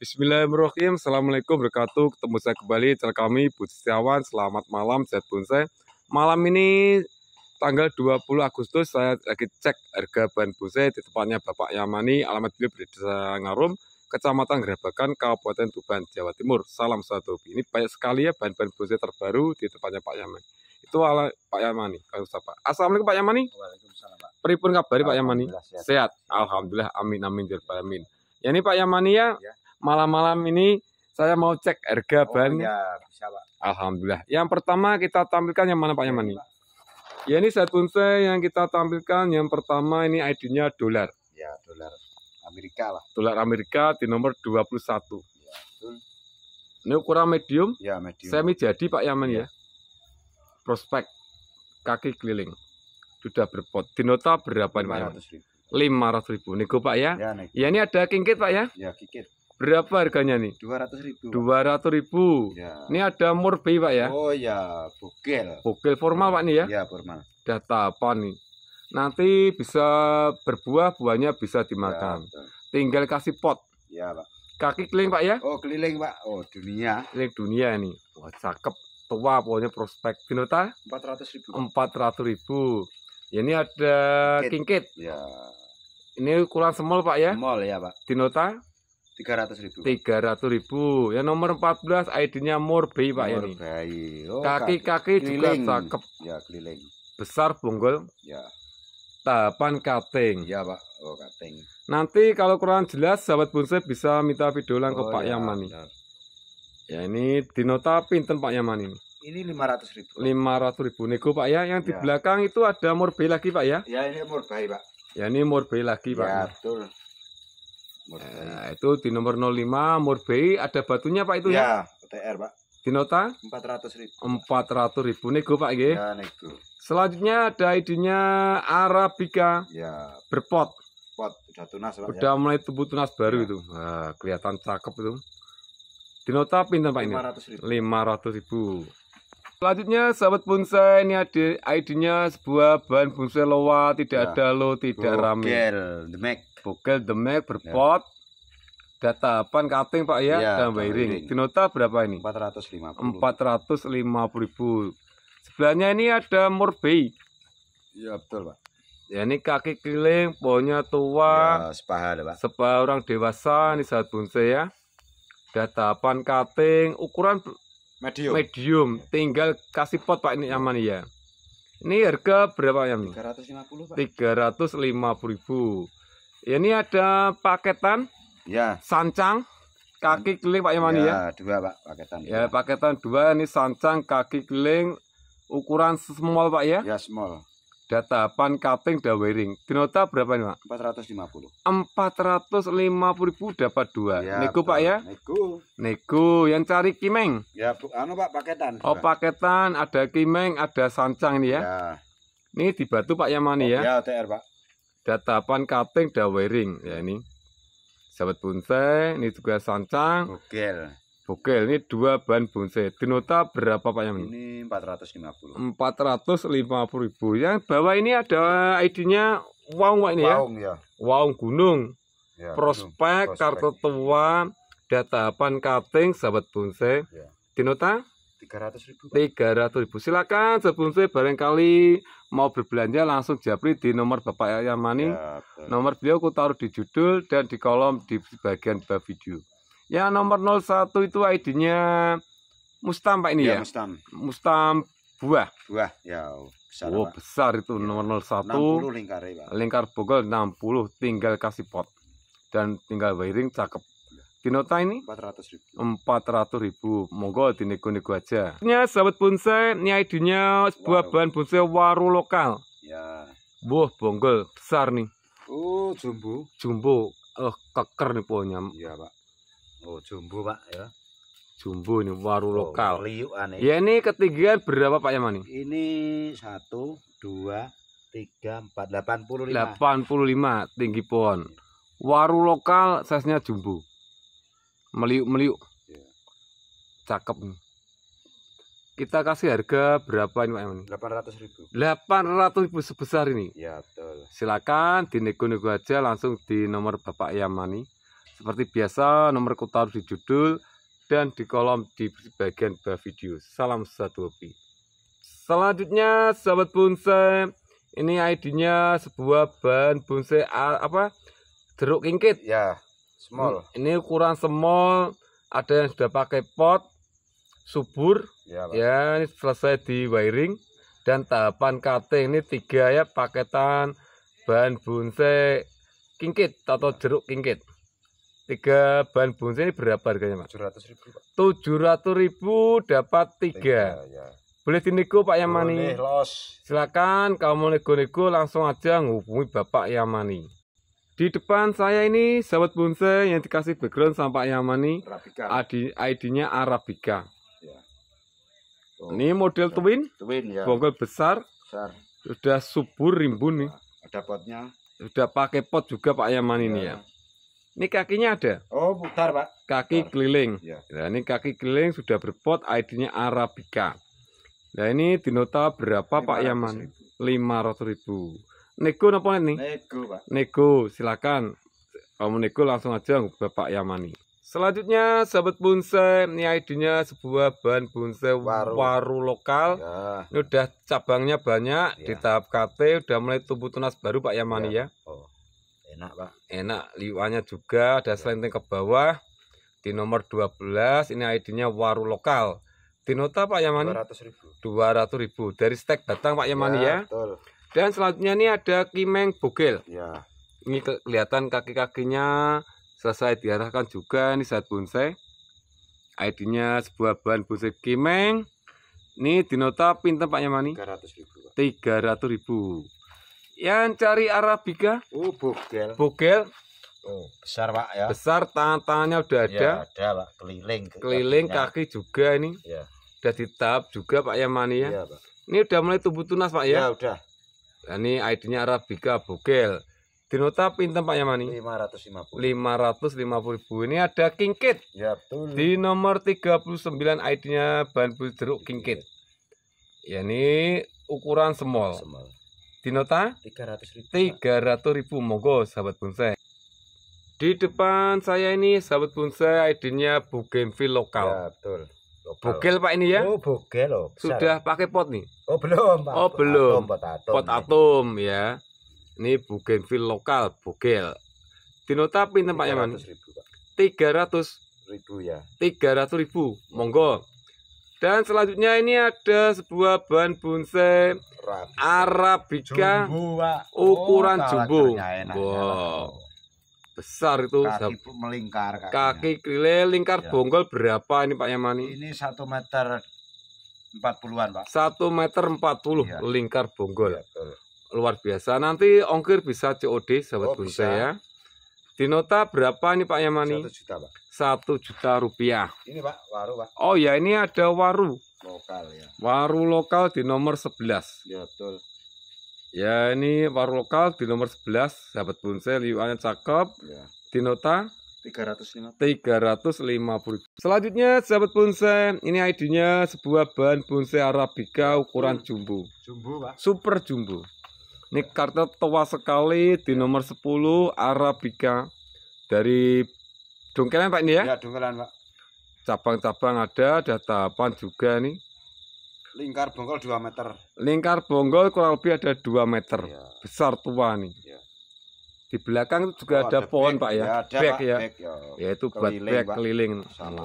Bismillahirrahmanirrahim. Assalamualaikum wabarakatuh. Ketemu saya kembali channel kami Budi Setiawan. Selamat malam, sehat saya. Malam ini tanggal 20 Agustus saya lagi cek harga bahan bonsai di tempatnya Bapak Yamani, alamat beliau di Desa Ngarum, Kecamatan Grabakan, Kabupaten Tuban, Jawa Timur. Salam satu Ini banyak sekali ya bahan-bahan bonsai terbaru di tempatnya Pak Yamani. Itu ala Pak Yamani, kalau Pak. Assalamualaikum Pak Yamani. Waalaikumsalam Pak. Peripun kabari Pak Yamani. Sehat. Alhamdulillah. Amin amin ya alamin. Ya ini Pak Yamani ya. ya malam-malam ini saya mau cek harga oh, ban. Ya, Pak. Alhamdulillah. Yang pertama kita tampilkan yang mana Pak Yaman ini? Iya, ya ini saya bonsai yang kita tampilkan yang pertama ini ID-nya dolar. Ya, dolar Amerika lah. Dolar Amerika di nomor 21. Ya, betul. Ini ukuran medium? Ya, medium. Semi jadi Pak Yaman ya. Iya. Prospek kaki keliling. Sudah berpot. Di nota berapa ini Pak Yaman? 500 ribu. 500 ribu. Nego Pak ya? Ya, nego. ya ini ada kingkit Pak ya? Ya, kingkit. Berapa harganya nih? Dua ratus ribu. Dua ratus ribu. Ya. Ini ada murbi pak ya? Oh ya, bugel. Bugel formal pak nih ya? Iya formal. Data apa nih? Nanti bisa berbuah, buahnya bisa ya, dimakan. Ya, Tinggal kasih pot. Iya pak. Kaki keliling pak ya? Oh keliling pak. Oh dunia. Keliling dunia nih. Wah cakep. Tua pokoknya prospek. Binota? Empat ratus ribu. Empat ratus ribu. Ya, ini ada kingkit. Ya. Ini ukuran semol pak ya? Semol ya pak. Dinota? tiga ratus ribu. tiga ratus ribu. Ya nomor empat belas ID-nya Morbay Pak Morbay. ini. Oh, Kaki-kaki juga cakep. Ya, keliling. Besar bonggol. Ya. tapan kating Ya, Pak. Oh, kating Nanti kalau kurang jelas sahabat bonsai bisa minta video lang ke oh, Pak ya, Yaman ini Ya ini dinota tempat pinten Pak Yaman ini. Ini ratus ribu. lima ratus ribu nego Pak ya. Yang di ya. belakang itu ada Morbay lagi Pak ya. Ya ini Morbay Pak. Ya ini Morbay lagi Pak. Ya, betul. Nah, itu di nomor 05 Murbei ada batunya Pak itu ya? Ya, UTR Pak. Di nota? 400 ribu. 400 ribu nego Pak nggih. Ya, nego. Selanjutnya ada idenya Arabica. Ya. Berpot. Pot, udah tunas Pak. Ya. Udah ya. mulai tumbuh tunas baru ya. itu. Nah, kelihatan cakep itu. Di nota pinten Pak 500 ini? 500 ribu. 500 ribu. Selanjutnya sahabat bonsai ini ada ID-nya sebuah bahan bonsai loa tidak ya. ada lo tidak Bogel, rame. Bogel the Mac. Bogel the Mac berpot. Ya. Data pan cutting Pak ya, ya dan wiring. Dinota berapa ini? 450. 450 ribu. Sebelahnya ini ada Morbei. Iya betul Pak. Ya ini kaki keliling, pohonnya tua. Ya, sepaha ada Pak. Sepaha orang dewasa ini sahabat bonsai ya. Data pan cutting, ukuran medium medium tinggal kasih pot pak ini aman ya ini harga berapa ya 350 pak puluh ribu ini ada paketan ya sancang kaki keling pak Yamani ya, ya dua pak paketan ya paketan dua ini sancang kaki keling ukuran small pak ya ya small data pan cutting dan wiring. Dinota berapa nih, Pak? 450. 450 ribu dapat dua. Ya, Nego, Pak ya? Nego. Nego yang cari kimeng. Ya, bu, anu Pak paketan. Oh, paketan, ada kimeng, ada sancang ini ya. ya. Ini di batu Pak Yamani oh, ya. Ya, TR, Pak. Data pan cutting dan wiring ya ini. Sahabat bonsai, ini juga sancang. Gokil. Oke, ini dua bahan bonsai. Dinota berapa Pak Yamin? Ini lima puluh ribu. Yang bawah ini ada ID-nya Waung Pak ini ya? Waung ya. Waung Gunung. Ya, prospek, prospek, kartu tua, data Pan cutting, sahabat bonsai. Ya. Dinota? Tiga 300 ribu. Tiga ratus ribu. Silakan sahabat bonsai barangkali mau berbelanja langsung japri di nomor Bapak Yamani. Ya, nomor beliau aku taruh di judul dan di kolom di bagian bawah video. Ya nomor 01 itu ID-nya Mustam Pak ini ya. ya? Mustam. Mustam buah. Buah ya besar. Oh, besar itu ya. nomor 01. 60 lingkar ya, Pak. Lingkar Bogor 60 tinggal kasih pot. Dan tinggal wiring cakep. Ya. Dinota ini ratus ribu. 400 ribu. Monggo dinego-nego aja. Ini sahabat bonsai, ini ID-nya sebuah bahan bonsai waru lokal. Ya. Wah, bonggol besar nih. Oh, jumbo. Jumbo. Oh keker nih pohonnya. Iya, Pak. Oh, jumbo, Pak, ya. Jumbo ini waru oh, lokal. Liukan ya. Eh. Ya ini ketinggian berapa Pak Yamani? ini? Ini 1 2 3 4 85. 85 tinggi pohon. Waru lokal size jumbo. Meliuk-meliuk. Ya. Cakep Kita kasih harga berapa ini Pak Yaman? 800 ribu 800 ribu sebesar ini? Ya, betul. Silakan dinego-nego aja langsung di nomor Bapak Yamani seperti biasa, nomor ku taruh di judul dan di kolom di bagian bawah video. Salam satu hobi. Selanjutnya, sahabat bonsai, ini ID-nya sebuah bahan bonsai apa? Jeruk kingkit. Ya, small. Hmm, ini ukuran small, ada yang sudah pakai pot, subur. Ya, ya ini selesai di wiring dan tahapan cutting ini tiga ya paketan bahan bonsai kingkit atau jeruk kingkit. Tiga bahan bonsai ini berapa harganya, Pak? Tujuh ratus ribu, Pak. Tujuh ratus ribu dapat tiga. ya. Boleh dinego Pak Yamani? Boleh, los. Silakan kalau mau nego-nego langsung aja menghubungi Bapak Yamani. Di depan saya ini sahabat bonsai yang dikasih background sama Pak Yamani. Arabica. ID-nya Arabica. Ya. Oh, ini model ya. twin. Twin ya. Bonggol besar. Besar. Sudah subur rimbun nih. Ada potnya. Sudah pakai pot juga Pak Yamani ya. ini ya. ya. Ini kakinya ada. Oh, putar, Pak. Kaki putar. keliling. Ya. Nah, ini kaki keliling sudah berpot ID-nya Arabica. Nah, ini dinota berapa, 500 Pak Yaman? Lima ratus ribu. Nego napa ini? Nego, Pak. Nego, silakan. Kamu nego langsung aja Bapak Yamani. Selanjutnya sahabat bonsai, ini ID-nya sebuah bahan bonsai waru, waru lokal. Ya. Ini udah cabangnya banyak ya. di tahap KT, udah mulai tumbuh tunas baru Pak Yamani ya. ya. Oh enak pak enak liwanya juga ada iya. selenting ke bawah di nomor 12 ini ID-nya waru lokal di nota Pak Yamani 200 ribu 200 ribu dari stek batang Pak Yamani ya, ya. Betul. dan selanjutnya ini ada kimeng bogel ya. ini kelihatan kaki-kakinya selesai diarahkan juga ini saat bonsai ID-nya sebuah bahan bonsai kimeng ini di nota pinter Pak Yamani 300 ribu 300 ribu yang cari arabica oh bogel bogel Oh, besar pak ya besar tangan tangannya udah ya, ada ya, ada pak keliling keliling kaki juga ini ya. udah ditap juga pak mani ya, ya pak. ini udah mulai tumbuh tunas pak ya ya udah nah, ini ID-nya Arabica bogel ratus lima puluh. Pak Yamani? 550. 550 ribu. Ini ada kingkit. Ya, betul. Di nomor 39 ID-nya bahan jeruk kingkit. Ya ini ukuran small. small. Dinota ratus ribu Tiga ratus ribu monggo sahabat bonsai di depan saya ini sahabat bonsai idnya nya lokal ya, betul lokal. Bogel Pak ini ya? Oh, bogel loh. Sudah pakai pot nih? Oh, belum, Pak. Oh, belum. Atom, pot atom. Pot atom ya. Ini bogel lokal, bogel. Dinota pinten Pak Yaman? tiga ribu, 300 ribu ya. ratus ribu. Monggo. Dan selanjutnya ini ada sebuah bahan bonsai Arabica ukuran oh, jumbo. Wow. Besar itu. Kaki melingkar kakinya. Kaki krile lingkar ya. bonggol berapa ini Pak Yamani? Ini satu meter 40-an, Pak. satu meter 40 ya. lingkar bonggol. Ya, Luar biasa. Nanti ongkir bisa COD sahabat oh, bonsai ya. Di nota berapa ini Pak Yamani? Satu juta Pak. Satu juta rupiah. Ini Pak waru Pak. Oh ya ini ada waru. Lokal ya. Waru lokal di nomor 11 Ya betul. Ya ini waru lokal di nomor 11 Sahabat bonsai liuannya cakep. Ya. Di nota 350. 350. Selanjutnya sahabat bonsai, ini ID-nya sebuah bahan bonsai arabica ukuran hmm. jumbo. Jumbo, Pak. Super jumbo. Ini kartu tua sekali di nomor 10 Arabica dari dongkelan Pak ini ya? Ya dongkelan Pak. Cabang-cabang ada, ada tahapan juga nih. Lingkar bonggol 2 meter. Lingkar bonggol kurang lebih ada 2 meter. Ya. Besar tua nih. Ya. Di belakang itu juga oh, ada, ada pohon Pak ya. Iya, ya ada, back, ya. Back, ya. Yaitu keliling, buat back keliling. Sama.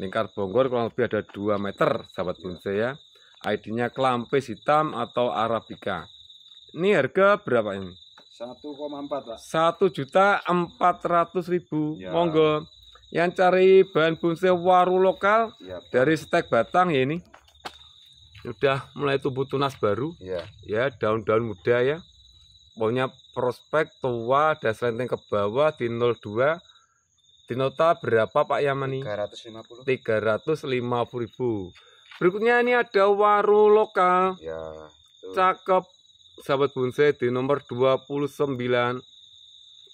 Lingkar bonggol kurang lebih ada 2 meter, sahabat iya. ya. bonsai ya. ID-nya kelampis hitam atau Arabica. Ini harga berapa ini? 1,4 pak. Satu juta empat ratus ribu. Ya. Monggo. Yang cari bahan bonsai waru lokal ya. dari stek batang ya ini. Sudah mulai tumbuh tunas baru. Ya. Ya daun-daun muda ya. Pokoknya prospek tua dan selenting ke bawah di 02 di nota berapa Pak Yamani? 350. 350 ribu. Berikutnya ini ada waru lokal. Ya. Cakep sahabat bonsai di nomor 29.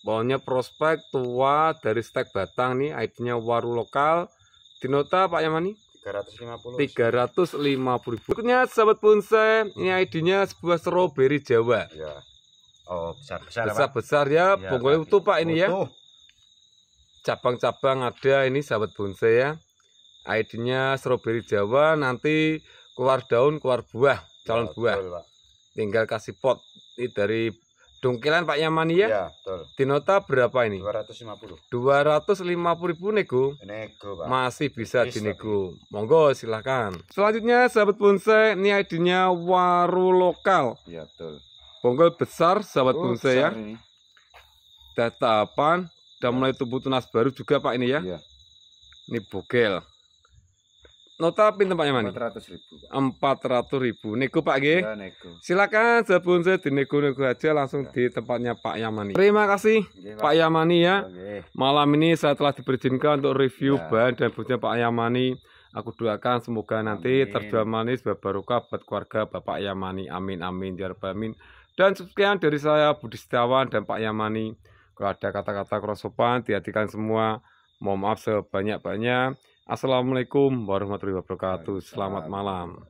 Pohonnya prospek tua dari stek batang nih ID-nya waru lokal. Di nota Pak Yamani 350. 350 ribu. Berikutnya sahabat bonsai, ini ID-nya sebuah strawberry Jawa. Ya. Oh, besar-besar. Besar-besar ya, ya pokoknya utuh Pak ini ya. Cabang-cabang ada ini sahabat bonsai ya. ID-nya stroberi Jawa nanti keluar daun keluar buah calon ya, buah betul, tinggal kasih pot ini dari dongkilan Pak Yamani ya, ya betul. di nota berapa ini 250 250 ribu nego nego Pak masih bisa Is, dinego tapi. monggo silahkan selanjutnya sahabat bonsai ini ID-nya waru lokal ya betul bonggol besar sahabat oh, bonsai ya Tetapan datapan dan mulai tumbuh tunas baru juga Pak ini ya, ya. ini bogel Nota pin tempatnya mana? Empat ratus ribu. Empat ratus ribu. neko Pak G. Ya, Silakan sebelum saya dinego neko aja langsung ya. di tempatnya Pak Yamani. Terima kasih ya, Pak Yamani ya. Oke. Malam ini saya telah diberizinkan untuk review ya. bahan dan bukunya Pak Yamani. Aku doakan semoga nanti terjual manis berbarokah buat keluarga Bapak Yamani. Amin amin ya amin. Dan sekian dari saya Budi Setiawan dan Pak Yamani. Kalau ada kata-kata kurang sopan, dihatikan semua. Mohon maaf sebanyak-banyak. Assalamualaikum warahmatullahi wabarakatuh. Selamat malam.